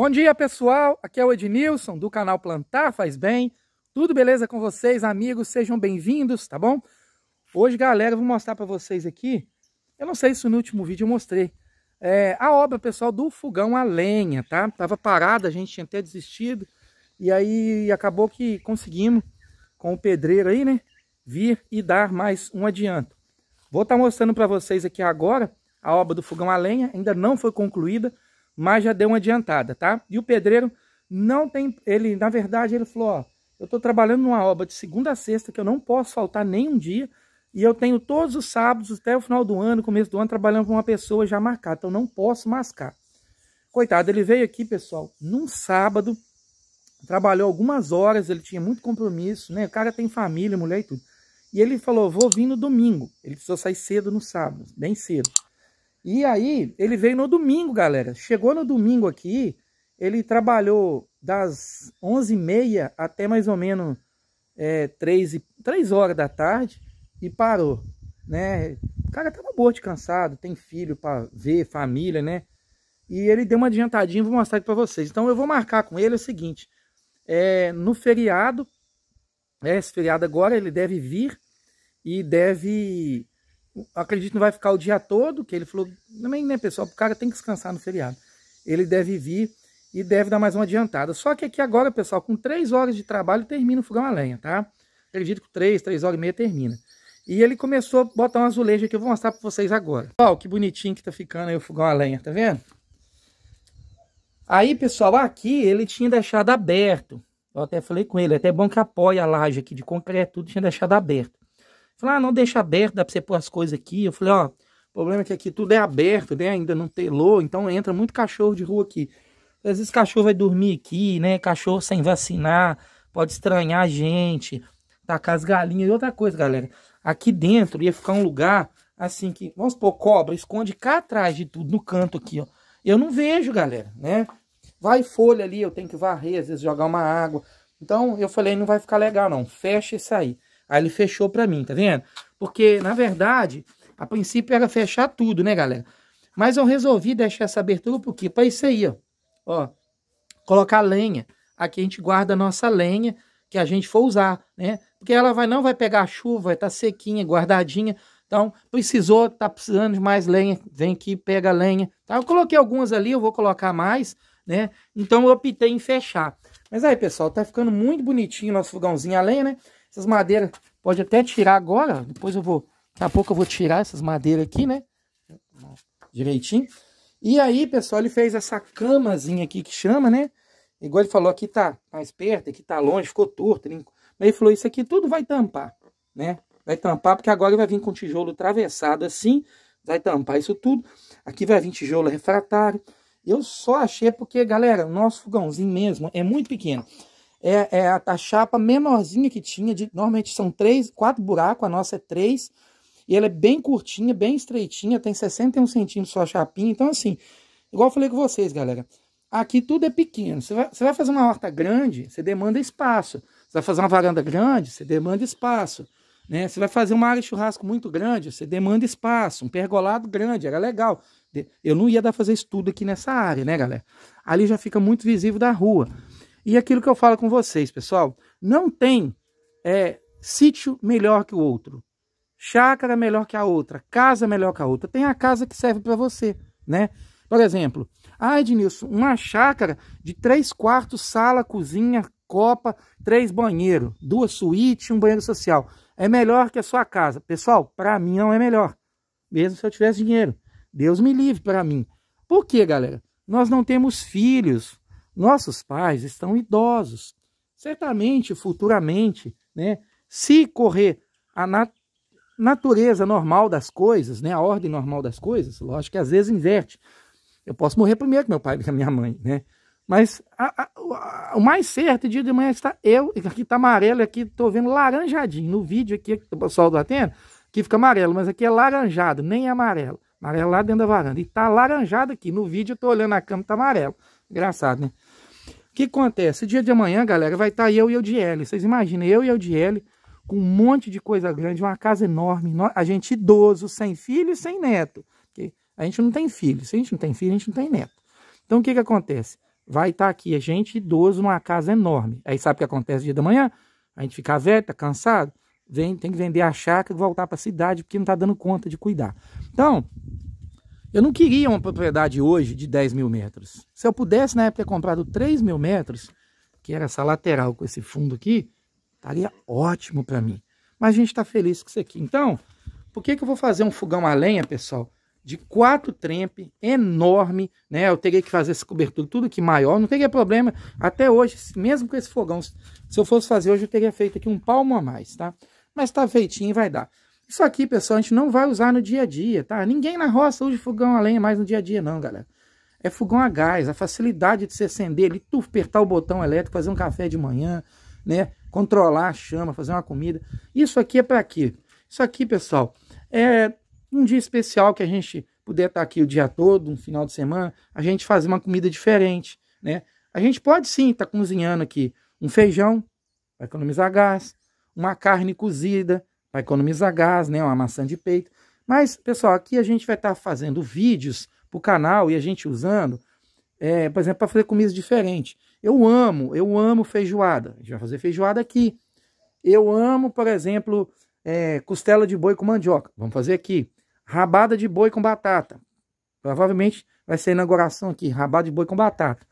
Bom dia, pessoal. Aqui é o Ednilson do canal Plantar Faz Bem. Tudo beleza com vocês, amigos? Sejam bem-vindos, tá bom? Hoje, galera, eu vou mostrar para vocês aqui. Eu não sei se no último vídeo eu mostrei. É, a obra, pessoal, do fogão a lenha, tá? Tava parada, a gente tinha até desistido. E aí acabou que conseguimos, com o pedreiro aí, né? Vir e dar mais um adianto. Vou estar tá mostrando para vocês aqui agora a obra do fogão a lenha. Ainda não foi concluída mas já deu uma adiantada, tá? E o pedreiro não tem, ele, na verdade, ele falou, ó, eu estou trabalhando numa obra de segunda a sexta que eu não posso faltar nem um dia e eu tenho todos os sábados até o final do ano, começo do ano, trabalhando com uma pessoa já marcada, então não posso mascar. Coitado, ele veio aqui, pessoal, num sábado, trabalhou algumas horas, ele tinha muito compromisso, né? O cara tem família, mulher e tudo. E ele falou, vou vir no domingo. Ele precisou sair cedo no sábado, bem cedo. E aí, ele veio no domingo, galera. Chegou no domingo aqui, ele trabalhou das 11h30 até mais ou menos é, 3, 3 horas da tarde e parou, né? O cara tava morto cansado, tem filho para ver, família, né? E ele deu uma adiantadinha, vou mostrar aqui para vocês. Então eu vou marcar com ele o seguinte, é, no feriado, né, esse feriado agora ele deve vir e deve acredito que não vai ficar o dia todo, que ele falou, também, né, pessoal, o cara tem que descansar no feriado. Ele deve vir e deve dar mais uma adiantada. Só que aqui agora, pessoal, com três horas de trabalho, termina o fogão a lenha, tá? Acredito que três, três horas e meia termina. E ele começou a botar um azulejo aqui, eu vou mostrar para vocês agora. Ó, que bonitinho que tá ficando aí o fogão a lenha, tá vendo? Aí, pessoal, aqui ele tinha deixado aberto. Eu até falei com ele, é até bom que apoia a laje aqui de concreto, tudo tinha deixado aberto. Falou, ah, não deixa aberto, dá pra você pôr as coisas aqui. Eu falei, ó, o problema é que aqui tudo é aberto, né? Ainda não telou, então entra muito cachorro de rua aqui. Às vezes cachorro vai dormir aqui, né? Cachorro sem vacinar, pode estranhar a gente, tacar tá as galinhas. E outra coisa, galera, aqui dentro ia ficar um lugar assim que, vamos supor, cobra, esconde cá atrás de tudo, no canto aqui, ó. Eu não vejo, galera, né? Vai folha ali, eu tenho que varrer, às vezes jogar uma água. Então eu falei, não vai ficar legal não, fecha e aí Aí ele fechou para mim, tá vendo? Porque, na verdade, a princípio era fechar tudo, né, galera? Mas eu resolvi deixar essa abertura por quê? Para isso aí, ó. ó. Colocar lenha. Aqui a gente guarda a nossa lenha que a gente for usar, né? Porque ela vai não vai pegar chuva, vai estar tá sequinha, guardadinha. Então, precisou, tá precisando de mais lenha, vem aqui, pega lenha. Tá? Eu coloquei algumas ali, eu vou colocar mais, né? Então eu optei em fechar. Mas aí, pessoal, tá ficando muito bonitinho nosso fogãozinho a lenha, né? Essas madeiras pode até tirar agora, depois eu vou... Daqui a pouco eu vou tirar essas madeiras aqui, né? Direitinho. E aí, pessoal, ele fez essa camazinha aqui que chama, né? Igual ele falou, aqui tá mais perto, aqui tá longe, ficou torto. Mas ele falou, isso aqui tudo vai tampar, né? Vai tampar, porque agora vai vir com tijolo travessado assim, vai tampar isso tudo. Aqui vai vir tijolo refratário, eu só achei porque, galera, o nosso fogãozinho mesmo é muito pequeno. É, é a, a, chapa menorzinha que tinha, de, normalmente são três, quatro buracos, a nossa é três. E ela é bem curtinha, bem estreitinha, tem 61 centímetros só a chapinha. Então, assim, igual eu falei com vocês, galera, aqui tudo é pequeno. Você vai, vai fazer uma horta grande, você demanda espaço. Você vai fazer uma varanda grande, você demanda espaço. Né? Você vai fazer uma área de churrasco muito grande, você demanda espaço. Um pergolado grande, era legal. Eu não ia dar fazer estudo aqui nessa área, né, galera? Ali já fica muito visível da rua. E aquilo que eu falo com vocês, pessoal, não tem é, sítio melhor que o outro, chácara melhor que a outra, casa melhor que a outra. Tem a casa que serve para você, né? Por exemplo, ah, Ednilson, uma chácara de três quartos, sala, cozinha, copa, três banheiros, duas suítes, um banheiro social. É melhor que a sua casa. Pessoal, para mim não é melhor, mesmo se eu tivesse dinheiro. Deus me livre para mim. Por quê, galera? Nós não temos filhos. Nossos pais estão idosos. Certamente, futuramente, né, se correr a nat natureza normal das coisas, né, a ordem normal das coisas, lógico que às vezes inverte. Eu posso morrer primeiro que meu pai e que a minha mãe, né? Mas a, a, a, o mais certo dia de manhã está eu, aqui está amarelo, aqui estou vendo laranjadinho. No vídeo aqui, o pessoal do Atena, que fica amarelo, mas aqui é laranjado, nem é amarelo. Amarelo lá dentro da varanda. E tá alaranjado aqui. No vídeo eu tô olhando a câmera tá amarelo. Engraçado, né? O que acontece? O dia de amanhã, galera, vai estar tá eu e o Diele. Vocês imaginem, eu e o Diele com um monte de coisa grande, uma casa enorme. A gente idoso, sem filho e sem neto. Porque a gente não tem filho. Se a gente não tem filho, a gente não tem neto. Então o que que acontece? Vai estar tá aqui a gente idoso numa casa enorme. Aí sabe o que acontece dia de manhã? A gente fica velho, tá cansado vem, tem que vender a chácara e voltar para a cidade porque não está dando conta de cuidar. Então, eu não queria uma propriedade hoje de 10 mil metros. Se eu pudesse na época ter comprado 3 mil metros, que era essa lateral com esse fundo aqui, estaria ótimo para mim. Mas a gente está feliz com isso aqui. Então, por que, que eu vou fazer um fogão a lenha, pessoal? De quatro trempe, enorme, né? Eu teria que fazer essa cobertura tudo aqui maior, não teria problema. Até hoje, mesmo com esse fogão, se eu fosse fazer hoje, eu teria feito aqui um palmo a mais, tá? mas tá feitinho e vai dar. Isso aqui, pessoal, a gente não vai usar no dia a dia, tá? Ninguém na roça usa fogão a lenha mais no dia a dia, não, galera. É fogão a gás, a facilidade de se acender ele, tu apertar o botão elétrico, fazer um café de manhã, né? Controlar a chama, fazer uma comida. Isso aqui é para quê? Isso aqui, pessoal, é um dia especial que a gente puder estar tá aqui o dia todo, um final de semana, a gente fazer uma comida diferente, né? A gente pode sim estar tá cozinhando aqui um feijão, para economizar gás, uma carne cozida para economizar gás, né? Uma maçã de peito. Mas, pessoal, aqui a gente vai estar tá fazendo vídeos para o canal e a gente usando, é, por exemplo, para fazer comidas diferentes. Eu amo, eu amo feijoada. A gente vai fazer feijoada aqui. Eu amo, por exemplo, é, costela de boi com mandioca. Vamos fazer aqui. Rabada de boi com batata. Provavelmente vai ser inauguração aqui, rabada de boi com batata.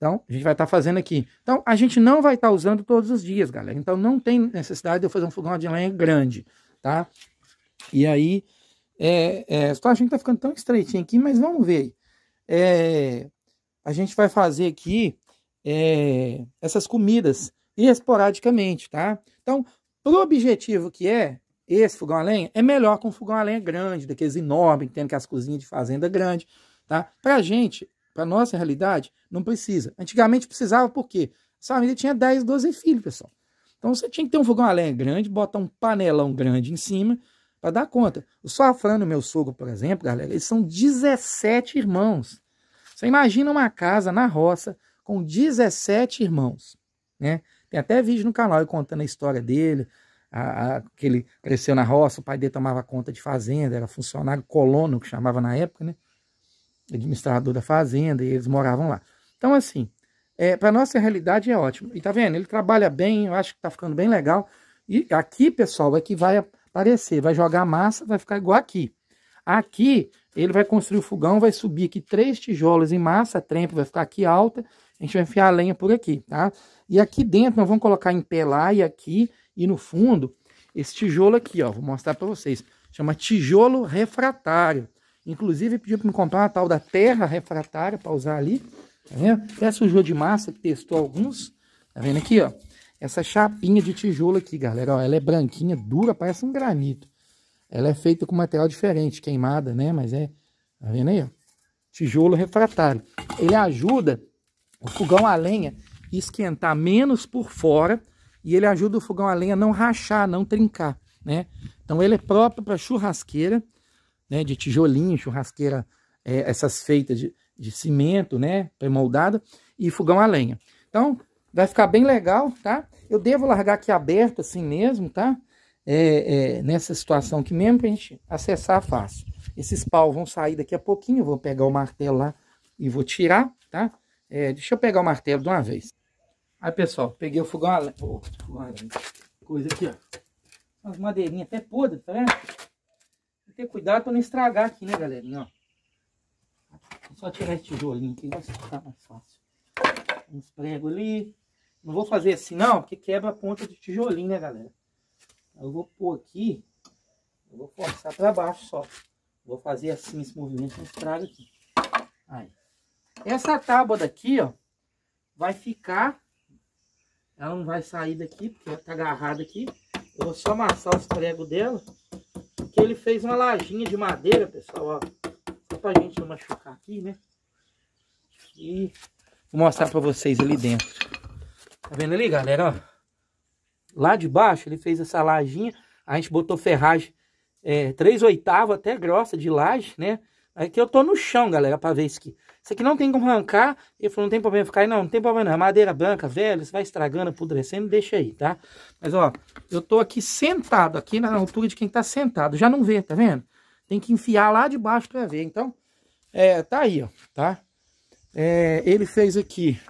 Então, a gente vai estar tá fazendo aqui. Então, a gente não vai estar tá usando todos os dias, galera. Então, não tem necessidade de eu fazer um fogão de lenha grande, tá? E aí, é, é, só a gente tá ficando tão estreitinho aqui, mas vamos ver. É, a gente vai fazer aqui é, essas comidas esporadicamente, tá? Então, pro objetivo que é esse fogão a lenha, é melhor com um fogão a lenha grande, daqueles enormes, que as cozinhas de fazenda grande, tá? Pra gente, para nossa realidade, não precisa. Antigamente precisava por quê? Essa família tinha 10, 12 filhos, pessoal. Então você tinha que ter um fogão a lenha grande, botar um panelão grande em cima para dar conta. O Safrano, meu sogro, por exemplo, galera, eles são 17 irmãos. Você imagina uma casa na roça com 17 irmãos, né? Tem até vídeo no canal contando a história dele, a, a, que ele cresceu na roça, o pai dele tomava conta de fazenda, era funcionário colono, que chamava na época, né? administrador da fazenda, e eles moravam lá. Então, assim, é, para nossa realidade é ótimo. E tá vendo? Ele trabalha bem, eu acho que tá ficando bem legal. E aqui, pessoal, é que vai aparecer, vai jogar massa, vai ficar igual aqui. Aqui, ele vai construir o fogão, vai subir aqui três tijolos em massa, a trempa vai ficar aqui alta, a gente vai enfiar a lenha por aqui, tá? E aqui dentro nós vamos colocar em pé e aqui e no fundo esse tijolo aqui, ó, vou mostrar para vocês. Chama tijolo refratário. Inclusive pediu para me comprar uma tal da terra refratária para usar ali. Tá vendo? Essa o de massa que testou alguns. Tá vendo aqui, ó? Essa chapinha de tijolo aqui, galera, ó, ela é branquinha, dura, parece um granito. Ela é feita com material diferente, queimada, né? Mas é, tá vendo aí, ó? Tijolo refratário. Ele ajuda o fogão a lenha esquentar menos por fora e ele ajuda o fogão a lenha não rachar, não trincar, né? Então ele é próprio para churrasqueira, né, de tijolinho, churrasqueira, é, essas feitas de, de cimento, né, premoldada moldada e fogão a lenha. Então, vai ficar bem legal, tá? Eu devo largar aqui aberto assim mesmo, tá? É, é, nessa situação aqui mesmo, pra gente acessar fácil. Esses pau vão sair daqui a pouquinho, eu vou pegar o martelo lá e vou tirar, tá? É, deixa eu pegar o martelo de uma vez. Aí, pessoal, peguei o fogão a lenha. Oh, lenha. Coisa aqui, ó. Umas madeirinhas até podres, tá vendo? ter cuidado para não estragar aqui, né, galerinha? Ó. Só tirar esse tijolinho aqui, vai ficar mais fácil. Uns pregos ali. Não vou fazer assim, não, porque quebra a ponta do tijolinho, né, galera? Eu vou pôr aqui, eu vou forçar para baixo só. Vou fazer assim esse movimento, não estraga aqui. Aí. Essa tábua daqui, ó, vai ficar... Ela não vai sair daqui, porque ela tá agarrada aqui. Eu vou só amassar os pregos dela que ele fez uma lajinha de madeira, pessoal, ó. Só pra gente não machucar aqui, né? E vou mostrar pra vocês ali dentro. Tá vendo ali, galera, ó? Lá de baixo ele fez essa lajinha. A gente botou ferragem é, 3 oitavos até grossa de laje, né? Aqui é eu tô no chão, galera, pra ver isso aqui. Isso aqui não tem como arrancar. Ele falou, não tem problema ficar aí, não. Não tem problema não. É madeira branca, velho. Você vai estragando, apodrecendo, deixa aí, tá? Mas, ó, eu tô aqui sentado, aqui na altura de quem tá sentado. Já não vê, tá vendo? Tem que enfiar lá debaixo pra ver. Então, é, tá aí, ó, tá? É, ele fez aqui.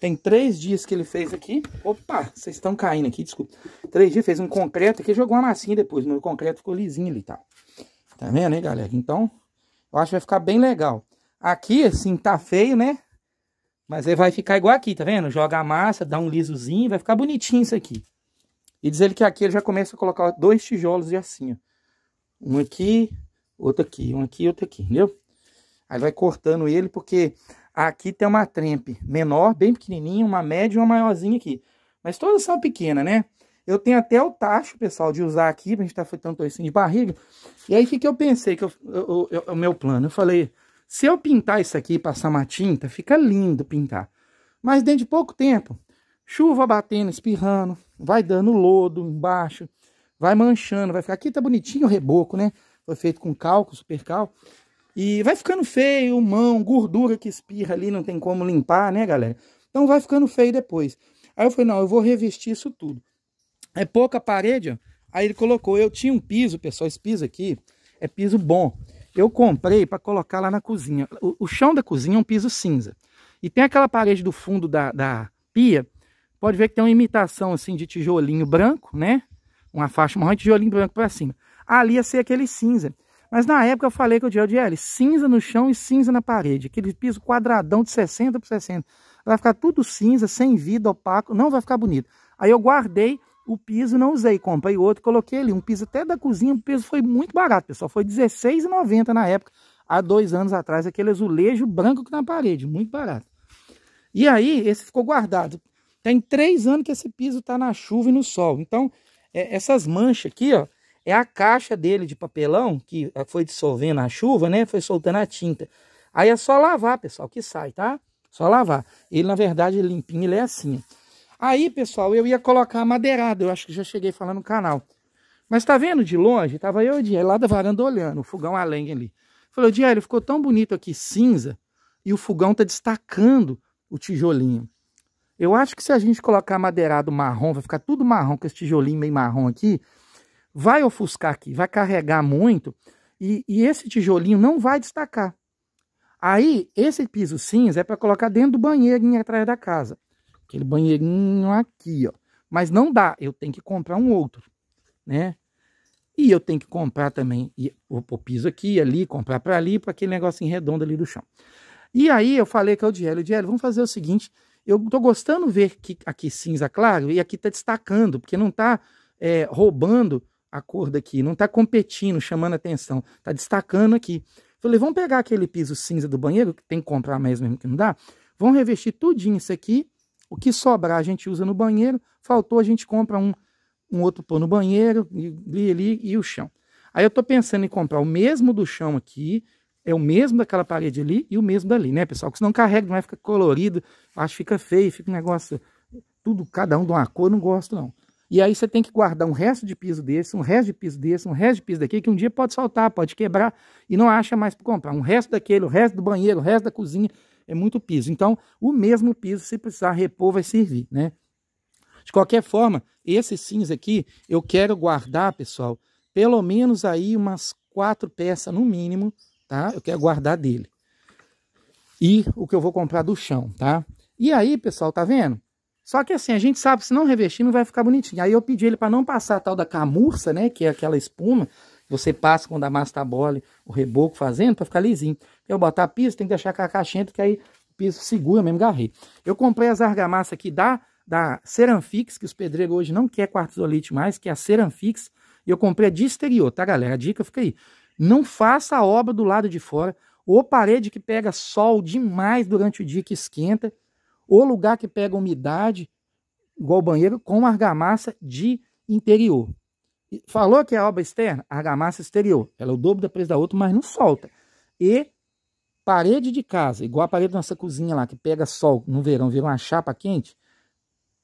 Tem três dias que ele fez aqui. Opa, vocês estão caindo aqui, desculpa. Três dias, fez um concreto aqui, jogou uma massinha depois. Meu concreto ficou lisinho ali e tá? tal. Tá vendo, aí, galera? Então, eu acho que vai ficar bem legal. Aqui, assim, tá feio, né? Mas aí vai ficar igual aqui, tá vendo? Joga a massa, dá um lisozinho, vai ficar bonitinho isso aqui. E diz ele que aqui ele já começa a colocar dois tijolos de assim, ó. Um aqui, outro aqui, um aqui, outro aqui, entendeu? Aí vai cortando ele, porque aqui tem uma trempe menor, bem pequenininha, uma média e uma maiorzinha aqui. Mas todas são pequenas, né? Eu tenho até o tacho, pessoal, de usar aqui, pra gente tá fritando toicinho de barriga. E aí, o que que eu pensei, que é o meu plano? Eu falei, se eu pintar isso aqui, passar uma tinta, fica lindo pintar. Mas dentro de pouco tempo, chuva batendo, espirrando, vai dando lodo embaixo, vai manchando, vai ficar... Aqui tá bonitinho o reboco, né? Foi feito com calco, super cal. E vai ficando feio, mão, gordura que espirra ali, não tem como limpar, né, galera? Então vai ficando feio depois. Aí eu falei, não, eu vou revestir isso tudo é pouca parede, ó. aí ele colocou, eu tinha um piso, pessoal, esse piso aqui é piso bom. Eu comprei para colocar lá na cozinha. O, o, chão da cozinha é um piso cinza. E tem aquela parede do fundo da, da pia, pode ver que tem uma imitação assim de tijolinho branco, né? Uma faixa marrom e tijolinho branco para cima. Ali ia ser aquele cinza. Mas na época eu falei que eu tinha ele cinza no chão e cinza na parede. Aquele piso quadradão de 60 por 60. Vai ficar tudo cinza, sem vida, opaco, não vai ficar bonito. Aí eu guardei o piso não usei, comprei outro, coloquei ali, um piso até da cozinha, o piso foi muito barato, pessoal, foi R$16,90 na época, há dois anos atrás, aquele azulejo branco que na parede, muito barato. E aí, esse ficou guardado. Tem três anos que esse piso está na chuva e no sol, então, é, essas manchas aqui, ó, é a caixa dele de papelão, que é, foi dissolvendo a chuva, né, foi soltando a tinta. Aí é só lavar, pessoal, que sai, tá? Só lavar. Ele, na verdade, limpinho, ele é assim, ó. Aí, pessoal, eu ia colocar a madeirada, eu acho que já cheguei falando no canal. Mas tá vendo de longe? Tava eu e o lá da varanda olhando, o fogão além ali. Falei, ele ficou tão bonito aqui cinza e o fogão tá destacando o tijolinho. Eu acho que se a gente colocar madeirado marrom, vai ficar tudo marrom, com esse tijolinho meio marrom aqui, vai ofuscar aqui, vai carregar muito e, e esse tijolinho não vai destacar. Aí, esse piso cinza é para colocar dentro do banheiro atrás da casa. Aquele banheirinho aqui, ó. Mas não dá, eu tenho que comprar um outro, né? E eu tenho que comprar também e, o, o piso aqui, ali, comprar para ali, para aquele negocinho redondo ali do chão. E aí eu falei que é o Diélio, Diélio, vamos fazer o seguinte, eu tô gostando ver que aqui cinza claro e aqui tá destacando, porque não tá é, roubando a cor daqui, não tá competindo, chamando atenção, tá destacando aqui. Falei, vamos pegar aquele piso cinza do banheiro, que tem que comprar mesmo, que não dá, vamos revestir tudinho isso aqui o que sobrar a gente usa no banheiro, faltou a gente compra um, um outro pôr no banheiro, e, ali e o chão. Aí eu estou pensando em comprar o mesmo do chão aqui, é o mesmo daquela parede ali e o mesmo dali, né, pessoal? Porque senão carrega, não vai ficar colorido, acho que fica feio, fica um negócio, tudo, cada um de uma cor, não gosto não. E aí você tem que guardar um resto de piso desse, um resto de piso desse, um resto de piso daqui, que um dia pode soltar, pode quebrar e não acha mais para comprar. Um resto daquele, o resto do banheiro, o resto da cozinha é muito piso. Então, o mesmo piso, se precisar repor, vai servir, né? De qualquer forma, esse cinza aqui, eu quero guardar, pessoal, pelo menos aí umas quatro peças no mínimo, tá? Eu quero guardar dele. E o que eu vou comprar do chão, tá? E aí, pessoal, tá vendo? Só que assim, a gente sabe, se não revestir, não vai ficar bonitinho. Aí eu pedi ele para não passar a tal da camurça, né? Que é aquela espuma. Você passa quando a massa tá bola, o reboco fazendo, para ficar lisinho. Eu botar piso, tem que deixar com a caixinha porque que aí o piso segura mesmo, garrei. Eu comprei as argamassas aqui da, da Ceranfix, que os pedreiros hoje não querem quartzolite mais, que é a Ceranfix. E eu comprei a de exterior, tá, galera? A dica fica aí. Não faça a obra do lado de fora, ou parede que pega sol demais durante o dia que esquenta, ou lugar que pega umidade, igual banheiro, com argamassa de interior. Falou que é obra externa, argamassa exterior. Ela é o dobro da presa da outra, mas não solta. E parede de casa, igual a parede da nossa cozinha lá, que pega sol no verão, vira uma chapa quente,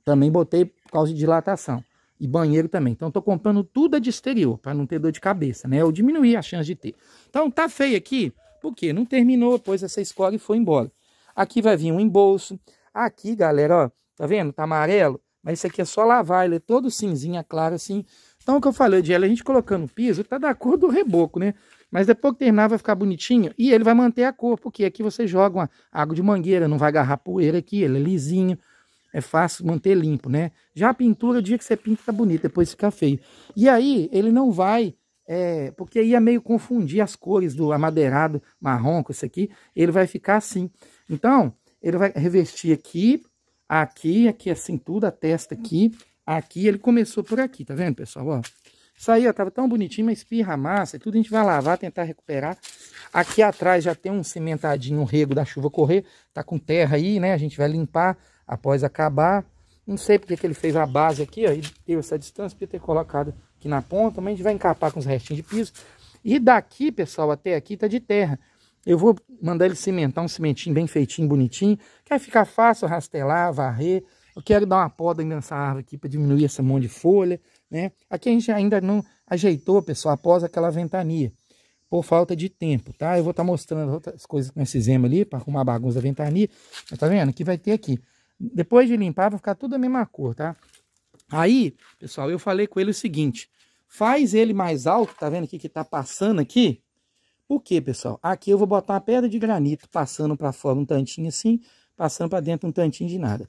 também botei por causa de dilatação. E banheiro também. Então, estou comprando tudo é de exterior, para não ter dor de cabeça, né? Eu diminuir a chance de ter. Então, tá feio aqui, porque não terminou, pois essa escola e foi embora. Aqui vai vir um embolso. Aqui, galera, ó, tá vendo? Tá amarelo. Mas isso aqui é só lavar, ele é todo cinzinha, é claro assim. Então o que eu falei de ela, a gente colocando o piso, tá da cor do reboco, né? Mas depois que terminar vai ficar bonitinho e ele vai manter a cor, porque aqui você joga uma água de mangueira, não vai agarrar poeira aqui, ele é lisinho, é fácil manter limpo, né? Já a pintura, o dia que você pinta, tá bonito, depois fica feio. E aí, ele não vai é, porque ia é meio confundir as cores do amadeirado marrom com esse aqui, ele vai ficar assim. Então, ele vai revestir aqui, aqui, aqui assim, tudo, a testa aqui, Aqui, ele começou por aqui, tá vendo, pessoal? Ó, isso aí, ó, tava tão bonitinho, mas espirra, massa e tudo. A gente vai lavar, tentar recuperar. Aqui atrás já tem um cimentadinho, um rego da chuva correr. Tá com terra aí, né? A gente vai limpar após acabar. Não sei porque que ele fez a base aqui, ó, e deu essa distância, podia ter colocado aqui na ponta, mas a gente vai encapar com os restinhos de piso. E daqui, pessoal, até aqui tá de terra. Eu vou mandar ele cimentar um cimentinho bem feitinho, bonitinho, que aí fica fácil rastelar, varrer, eu quero dar uma poda nessa árvore aqui para diminuir essa mão de folha, né? Aqui a gente ainda não ajeitou, pessoal, após aquela ventania, por falta de tempo, tá? Eu vou estar tá mostrando outras coisas que nós fizemos ali para arrumar a bagunça da ventania. tá vendo? Que vai ter aqui. Depois de limpar, vai ficar tudo a mesma cor, tá? Aí, pessoal, eu falei com ele o seguinte, faz ele mais alto, tá vendo aqui que tá passando aqui? Por quê, pessoal? Aqui eu vou botar uma pedra de granito passando para fora um tantinho assim, passando para dentro um tantinho de nada.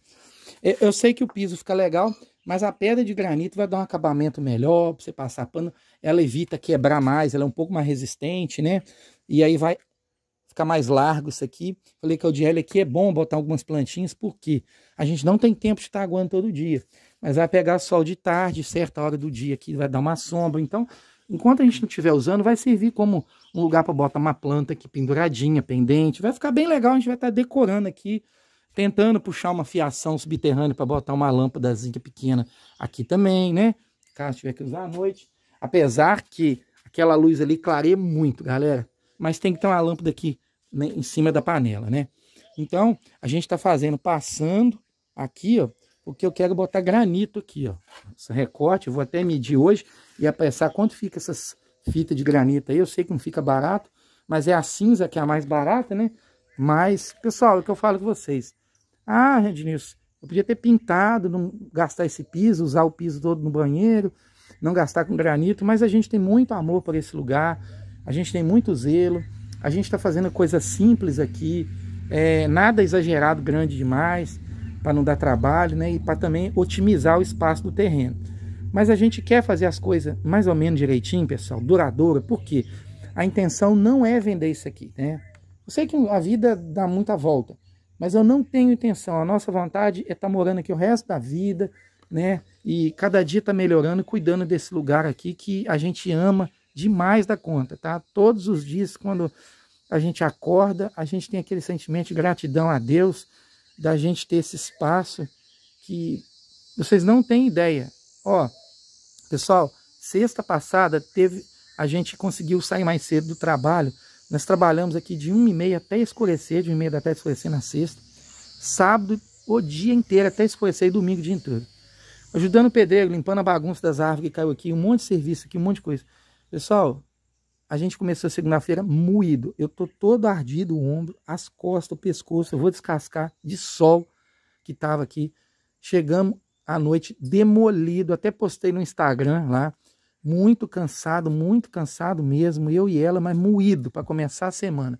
É, eu sei que o piso fica legal, mas a pedra de granito vai dar um acabamento melhor para você passar pano. Ela evita quebrar mais, ela é um pouco mais resistente, né? E aí vai ficar mais largo isso aqui. Falei que o DL aqui é bom botar algumas plantinhas, porque a gente não tem tempo de estar aguando todo dia. Mas vai pegar sol de tarde, certa hora do dia aqui, vai dar uma sombra. Então, enquanto a gente não estiver usando, vai servir como um lugar para botar uma planta aqui penduradinha, pendente. Vai ficar bem legal, a gente vai estar decorando aqui tentando puxar uma fiação subterrânea para botar uma lâmpadazinha pequena aqui também, né? Caso tiver que usar à noite. Apesar que aquela luz ali clareia muito, galera. Mas tem que ter uma lâmpada aqui né, em cima da panela, né? Então, a gente está fazendo, passando aqui, ó, porque eu quero botar granito aqui, ó. Esse recorte, eu vou até medir hoje e apressar quanto fica essas fitas de granito aí. Eu sei que não fica barato, mas é a cinza que é a mais barata, né? Mas, pessoal, é o que eu falo com vocês. Ah, Redinilson, eu podia ter pintado, não gastar esse piso, usar o piso todo no banheiro, não gastar com granito, mas a gente tem muito amor por esse lugar, a gente tem muito zelo, a gente está fazendo coisas simples aqui, é, nada exagerado, grande demais, para não dar trabalho, né? E para também otimizar o espaço do terreno. Mas a gente quer fazer as coisas mais ou menos direitinho, pessoal, duradoura, porque a intenção não é vender isso aqui, né? Eu sei que a vida dá muita volta, mas eu não tenho intenção. A nossa vontade é estar tá morando aqui o resto da vida, né? E cada dia tá melhorando, cuidando desse lugar aqui que a gente ama demais da conta, tá? Todos os dias, quando a gente acorda, a gente tem aquele sentimento de gratidão a Deus, da gente ter esse espaço que vocês não têm ideia. Ó, pessoal, sexta passada teve a gente conseguiu sair mais cedo do trabalho nós trabalhamos aqui de 1 e meia até escurecer, de 1 e meia até escurecer na sexta. Sábado, o dia inteiro, até escurecer e domingo o dia inteiro. Ajudando o pedreiro, limpando a bagunça das árvores que caiu aqui, um monte de serviço aqui, um monte de coisa. Pessoal, a gente começou segunda-feira moído. Eu tô todo ardido, o ombro, as costas, o pescoço. Eu vou descascar de sol que tava aqui. Chegamos à noite demolido. Até postei no Instagram lá muito cansado, muito cansado mesmo, eu e ela, mas moído para começar a semana.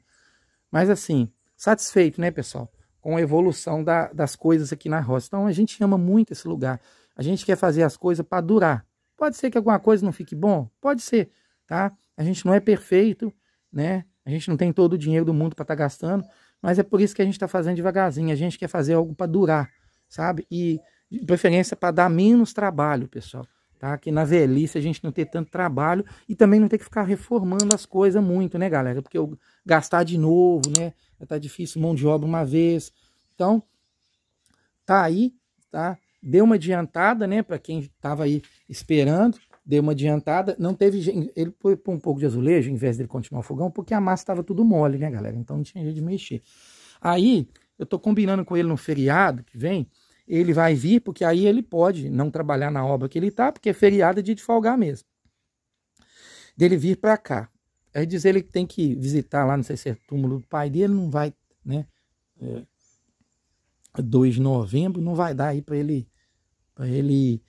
Mas assim, satisfeito, né, pessoal, com a evolução da, das coisas aqui na roça. Então a gente ama muito esse lugar. A gente quer fazer as coisas para durar. Pode ser que alguma coisa não fique bom, pode ser, tá? A gente não é perfeito, né? A gente não tem todo o dinheiro do mundo para estar tá gastando, mas é por isso que a gente está fazendo devagarzinho. A gente quer fazer algo para durar, sabe? E de preferência para dar menos trabalho, pessoal tá? Que na velhice a gente não ter tanto trabalho e também não ter que ficar reformando as coisas muito, né, galera? Porque eu gastar de novo, né? Já tá difícil mão de obra uma vez. Então, tá aí, tá? Deu uma adiantada, né, para quem tava aí esperando, deu uma adiantada, não teve ele pôs um pouco de azulejo em vez dele continuar o fogão, porque a massa tava tudo mole, né, galera? Então não tinha jeito de mexer. Aí eu tô combinando com ele no feriado que vem ele vai vir, porque aí ele pode não trabalhar na obra que ele está, porque é feriado de folgar mesmo. Dele vir para cá. Aí diz ele que tem que visitar lá, não sei se é túmulo do pai dele, não vai, né? É, 2 de novembro, não vai dar aí para ele, pra ele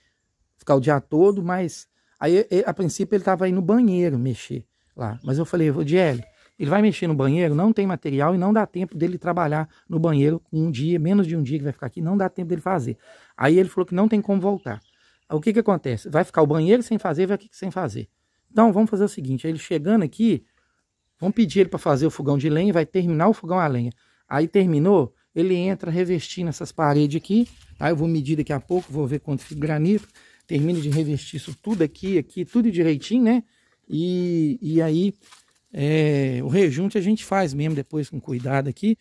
ficar o dia todo, mas aí a princípio ele estava aí no banheiro mexer lá. Mas eu falei, Rodiel, ele vai mexer no banheiro, não tem material e não dá tempo dele trabalhar no banheiro um dia, menos de um dia que vai ficar aqui, não dá tempo dele fazer. Aí ele falou que não tem como voltar. O que que acontece? Vai ficar o banheiro sem fazer, vai aqui sem fazer. Então vamos fazer o seguinte, ele chegando aqui, vamos pedir ele para fazer o fogão de lenha, vai terminar o fogão a lenha. Aí terminou, ele entra revestindo essas paredes aqui, tá? Eu vou medir daqui a pouco, vou ver quanto fica granito, Termina de revestir isso tudo aqui, aqui, tudo direitinho, né? E, e aí é, o rejunte a gente faz mesmo depois com cuidado aqui.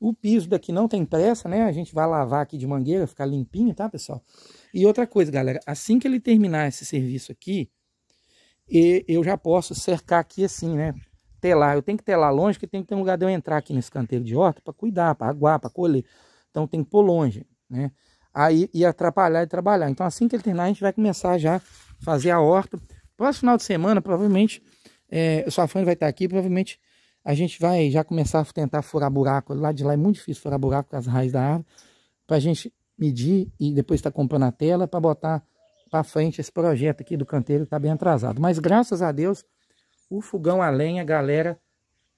O piso daqui não tem pressa, né? A gente vai lavar aqui de mangueira, ficar limpinho, tá, pessoal? E outra coisa, galera, assim que ele terminar esse serviço aqui, eu já posso cercar aqui assim, né? Telar. Eu tenho que telar longe, porque tem que ter um lugar de eu entrar aqui nesse canteiro de horta para cuidar, para aguar, para colher. Então tem que pôr longe, né? Aí e atrapalhar e trabalhar. Então assim que ele terminar, a gente vai começar já a fazer a horta. Próximo final de semana, provavelmente, é, sua frente vai estar aqui, provavelmente a gente vai já começar a tentar furar buraco. Lá de lá é muito difícil furar buraco com as raízes da árvore, para a gente medir e depois estar tá comprando a tela para botar para frente esse projeto aqui do canteiro está bem atrasado. Mas graças a Deus, o fogão a lenha, a galera,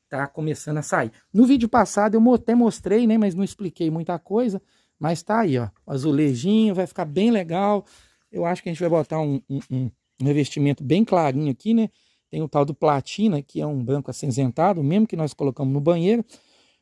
está começando a sair. No vídeo passado eu até mostrei, né, mas não expliquei muita coisa, mas tá aí, ó, azulejinho, vai ficar bem legal. Eu acho que a gente vai botar um, um, um revestimento bem clarinho aqui, né, tem o tal do platina, que é um branco acinzentado, mesmo que nós colocamos no banheiro.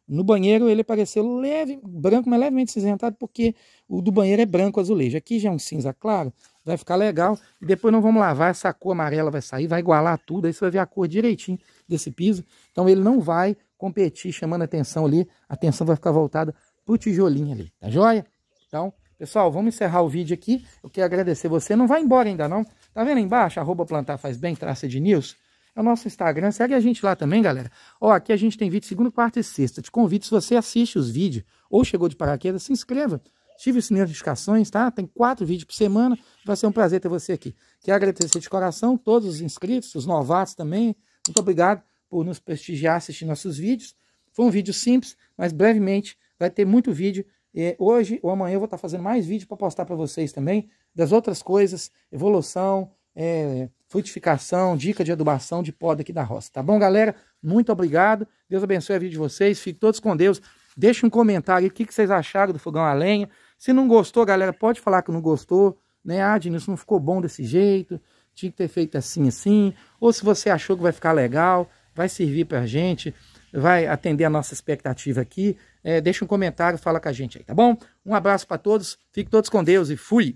No banheiro ele apareceu leve, branco, mas levemente cinzentado, porque o do banheiro é branco azulejo. Aqui já é um cinza claro, vai ficar legal. E depois nós vamos lavar, essa cor amarela vai sair, vai igualar tudo, aí você vai ver a cor direitinho desse piso. Então ele não vai competir chamando atenção ali, a atenção vai ficar voltada pro tijolinho ali, tá joia? Então, pessoal, vamos encerrar o vídeo aqui. Eu quero agradecer você, não vai embora ainda não. Tá vendo aí embaixo, arroba plantar faz bem, traça de nilson é o nosso Instagram. Segue a gente lá também, galera. Ó, aqui a gente tem vídeo segunda, quarta e sexta. Te convido, se você assiste os vídeos ou chegou de paraquedas, se inscreva. Tive o sininho de notificações, tá? Tem quatro vídeos por semana. Vai ser um prazer ter você aqui. Quero agradecer de coração todos os inscritos, os novatos também. Muito obrigado por nos prestigiar assistindo nossos vídeos. Foi um vídeo simples, mas brevemente vai ter muito vídeo. E hoje ou amanhã eu vou estar fazendo mais vídeo para postar para vocês também das outras coisas, evolução, é, frutificação, dica de adubação de poda aqui da roça. Tá bom, galera? Muito obrigado. Deus abençoe a vida de vocês. Fiquem todos com Deus. Deixe um comentário aí, o que, que vocês acharam do fogão a lenha. Se não gostou, galera, pode falar que não gostou. Né? Ah, Diniz, não ficou bom desse jeito. Tinha que ter feito assim, assim. Ou se você achou que vai ficar legal, vai servir pra gente, vai atender a nossa expectativa aqui. É, deixa um comentário, fala com a gente aí, tá bom? Um abraço para todos, fiquem todos com Deus e fui!